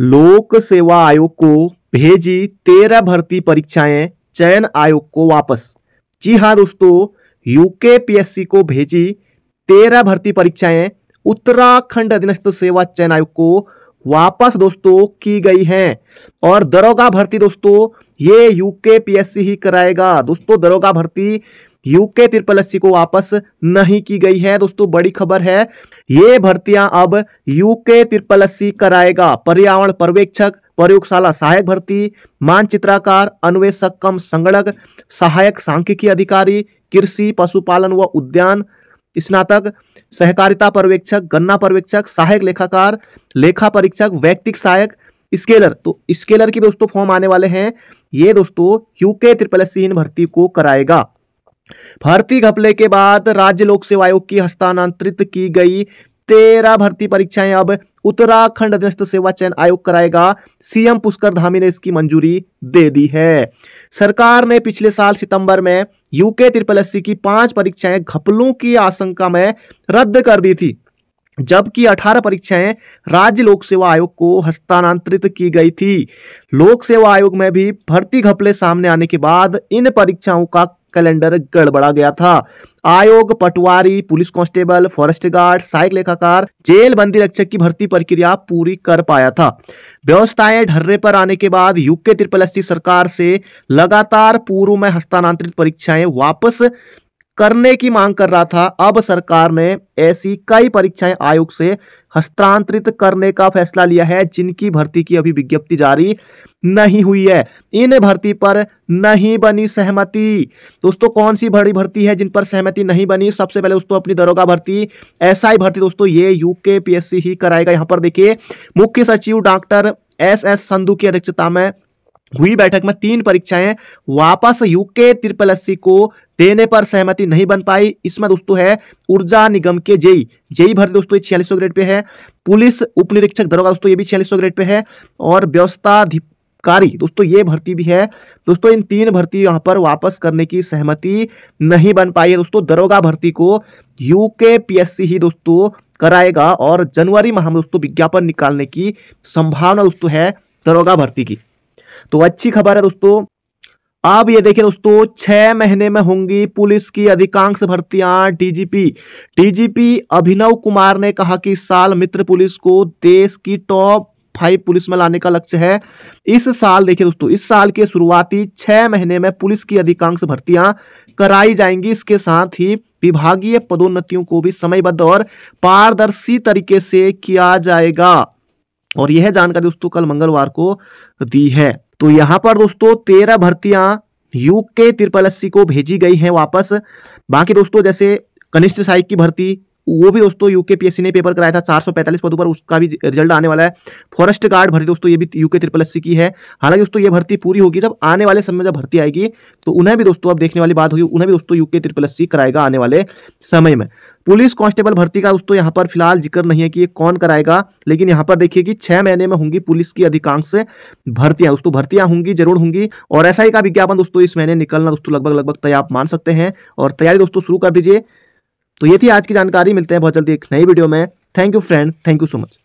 लोक सेवा आयोग को भेजी तेरह भर्ती परीक्षाएं चयन आयोग को वापस जी हाँ दोस्तों यूके पीएससी को भेजी तेरह भर्ती परीक्षाएं उत्तराखंड अधीनस्थ सेवा चयन आयोग को वापस दोस्तों की गई हैं और दरोगा भर्ती दोस्तों ये यूके पीएससी ही कराएगा दोस्तों दरोगा भर्ती यूके ट्रिपल को वापस नहीं की गई है दोस्तों बड़ी खबर है ये भर्तियां अब यूके ट्रिपल कराएगा पर्यावरण पर्यवेक्षक प्रयोगशाला सहायक भर्ती मानचित्राकार अन्वेषक कम संगणक सहायक सांख्यिकी अधिकारी कृषि पशुपालन व उद्यान स्नातक सहकारिता पर्यवेक्षक गन्ना पर्यवेक्षक सहायक लेखाकार लेखा परीक्षक व्यक्तिक सहायक स्केलर तो स्केलर की दोस्तों फॉर्म आने वाले हैं ये दोस्तों यूके ट्रिपल एस इन भर्ती को कराएगा भर्ती घपले के बाद राज्य लोक सेवा आयोग की हस्तानांतरित की गई तेरह भर्ती परीक्षाएं अब उत्तराखंड अधीनस्थ सेवा चयन आयोग कराएगा सीएम पुष्कर धामी ने इसकी मंजूरी दे दी है सरकार ने पिछले साल सितंबर में यूके ट्रिपल एस की पांच परीक्षाएं घपलों की आशंका में रद्द कर दी थी जबकि 18 परीक्षाएं राज्य लोक सेवा आयोग को हस्तांतरित की गई थी लोक सेवा आयोग में भी भर्ती घपले सामने आने के बाद इन परीक्षाओं का कैलेंडर गड़बड़ा गया था आयोग patwari police constable forest guard सहायक लेखाकार जेल बंदी रक्षक की भर्ती प्रक्रिया पूरी कर पाया था व्यवस्थाएं ढर्रे पर आने के बाद यूके त्रिपल सरकार से लगातार पूर्व में हस्तांतरित परीक्षाएं वापस करने की मांग कर रहा था अब सरकार ने ऐसी कई परीक्षाएं आयोग से हस्तांतरित करने का फैसला लिया है जिनकी भर्ती की अभी विज्ञप्ति जारी नहीं हुई है इन भर्ती पर नहीं बनी सहमति दोस्तों कौन सी बड़ी भर्ती है जिन पर सहमति नहीं बनी सबसे पहले दोस्तों अपनी दरोगा भर्ती एसआई भर्ती दोस्तों ये यूके पीएससी ही कराएगा यहां पर देखिए मुख्य सचिव डॉक्टर एस एस संधु की अध्यक्षता में हुई बैठक में तीन परीक्षाएं वापस यूके ट्रिपल एस को देने पर सहमति नहीं बन पाई इसमें दोस्तों है ऊर्जा निगम के जेई जेई भर दोस्तों ये छियालीस ग्रेड पे है पुलिस उप निरीक्षक दरोगा दोस्तों ये भी छियालीस ग्रेड पे है और व्यवस्थाधिकारी दोस्तों ये भर्ती भी है दोस्तों इन तीन भर्ती यहाँ पर वापस करने की सहमति नहीं बन पाई है दोस्तों दरोगा भर्ती को यूके पीएससी ही दोस्तों कराएगा और जनवरी माह में दोस्तों विज्ञापन निकालने की संभावना दोस्तों है दरोगा भर्ती की तो अच्छी खबर है दोस्तों अब ये देखिए दोस्तों छह महीने में होंगी पुलिस की अधिकांश भर्तियां डीजीपी डीजीपी अभिनव कुमार ने कहा कि इस साल मित्र पुलिस को देश की टॉप फाइव पुलिस में लाने का लक्ष्य है इस साल देखिए दोस्तों इस साल के शुरुआती छह महीने में पुलिस की अधिकांश भर्तियां कराई जाएंगी इसके साथ ही विभागीय पदोन्नतियों को भी समयबद्ध और पारदर्शी तरीके से किया जाएगा और यह जानकारी दोस्तों कल मंगलवार को दी है तो यहां पर दोस्तों तेरह भर्तियां यूके त्रिपल अस्सी को भेजी गई हैं वापस बाकी दोस्तों जैसे कनिष्ठ सहायक की भर्ती वो भी दोस्तों यूके पीएससी ने पेपर कराया था 445 पदों पर उसका भी रिजल्ट आने वाला है फॉरेस्ट गार्ड भर्ती दोस्तों ये भी यूके ट्रिपल एस की है हालांकि दोस्तों ये भर्ती पूरी होगी जब आने वाले समय में जब भर्ती आएगी तो उन्हें भी दोस्तों अब देखने वाली बात होगी उन्हें भी दोस्तों यूके ट्रिपल एस कराएगा आने वाले समय में पुलिस कांस्टेबल भर्ती का दोस्तों यहाँ पर फिलहाल जिक्र नहीं है कि ये कौन कराएगा लेकिन यहाँ पर देखिए कि छह महीने में होंगी पुलिस की अधिकांश भर्तियां दोस्तों भर्तियां होंगी जरूर होंगी और ऐसा ही का विज्ञापन दोस्तों इस महीने निकलना दोस्तों लगभग लगभग तैयार मान सकते हैं और तैयारी दोस्तों शुरू कर दीजिए तो ये थी आज की जानकारी मिलते हैं बहुत जल्दी एक नई वीडियो में thank you friend thank you so much